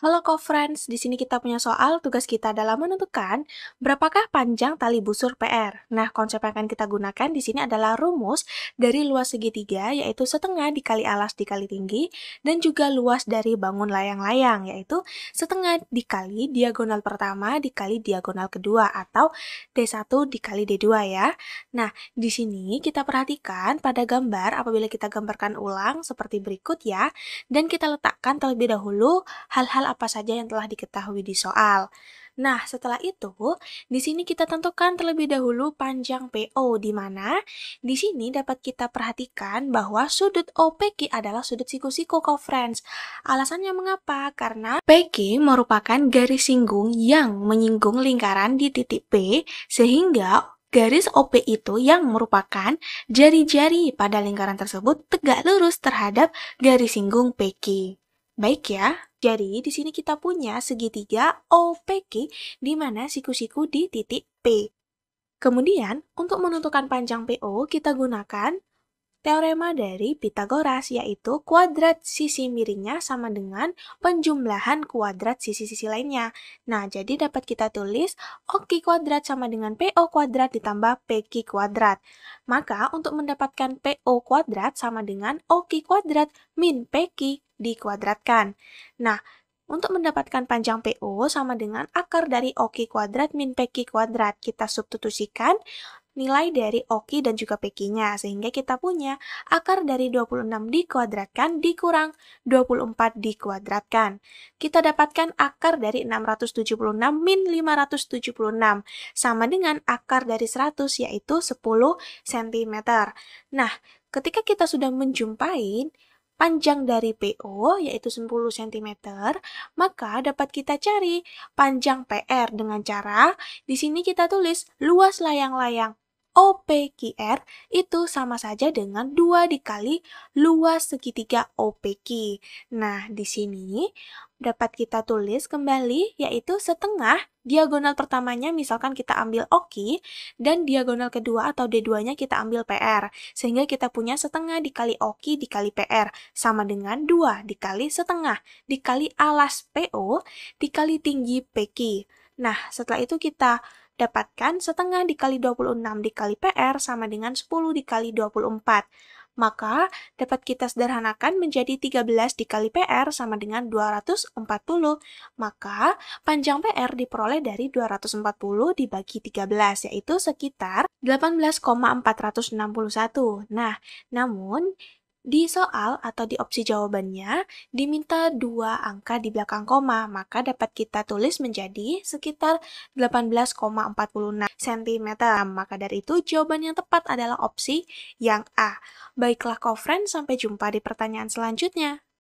Halo co-friends, di sini kita punya soal, tugas kita adalah menentukan berapakah panjang tali busur PR. Nah, konsep yang akan kita gunakan di sini adalah rumus dari luas segitiga, yaitu setengah dikali alas dikali tinggi, dan juga luas dari bangun layang-layang, yaitu setengah dikali diagonal pertama dikali diagonal kedua, atau D1 dikali D2 ya. Nah, di sini kita perhatikan pada gambar, apabila kita gambarkan ulang seperti berikut ya, dan kita letakkan terlebih dahulu hal-hal apa saja yang telah diketahui di soal. Nah, setelah itu, di sini kita tentukan terlebih dahulu panjang PO, di mana di sini dapat kita perhatikan bahwa sudut OPQ adalah sudut siku-siku friends. Alasannya mengapa? Karena PQ merupakan garis singgung yang menyinggung lingkaran di titik P, sehingga Garis OP itu yang merupakan jari-jari pada lingkaran tersebut tegak lurus terhadap garis singgung PQ. Baik ya, jadi di sini kita punya segitiga OPQ di mana siku-siku di titik P. Kemudian, untuk menentukan panjang PO, kita gunakan teorema dari Pitagoras yaitu kuadrat sisi miringnya sama dengan penjumlahan kuadrat sisi-sisi lainnya. Nah, jadi dapat kita tulis OK kuadrat sama dengan PO kuadrat ditambah PQ kuadrat. Maka untuk mendapatkan PO kuadrat sama dengan OK kuadrat min PQ dikuadratkan. Nah, untuk mendapatkan panjang PO sama dengan akar dari OK kuadrat min PQ kuadrat, kita substitusikan nilai dari OKI dan juga pekinya sehingga kita punya akar dari 26 dikuadratkan dikurang 24 dikuadratkan. Kita dapatkan akar dari 676 min 576 sama dengan akar dari 100 yaitu 10 cm. Nah, ketika kita sudah menjumpai panjang dari PO yaitu 10 cm, maka dapat kita cari panjang PR dengan cara di sini kita tulis luas layang-layang OPQR itu sama saja dengan 2 dikali luas segitiga OPQ. Nah, di sini dapat kita tulis kembali yaitu setengah diagonal pertamanya misalkan kita ambil OKI dan diagonal kedua atau D2-nya kita ambil PR. Sehingga kita punya setengah dikali OKI dikali PR sama dengan 2 dikali setengah dikali alas PO dikali tinggi PQ. Nah, setelah itu kita Dapatkan setengah dikali 26 dikali PR sama dengan 10 dikali 24. Maka dapat kita sederhanakan menjadi 13 dikali PR sama dengan 240. Maka panjang PR diperoleh dari 240 dibagi 13 yaitu sekitar 18,461. Nah, namun di soal atau di opsi jawabannya, diminta dua angka di belakang koma, maka dapat kita tulis menjadi sekitar 18,46 cm. Maka dari itu, jawaban yang tepat adalah opsi yang A. Baiklah, kofren, sampai jumpa di pertanyaan selanjutnya.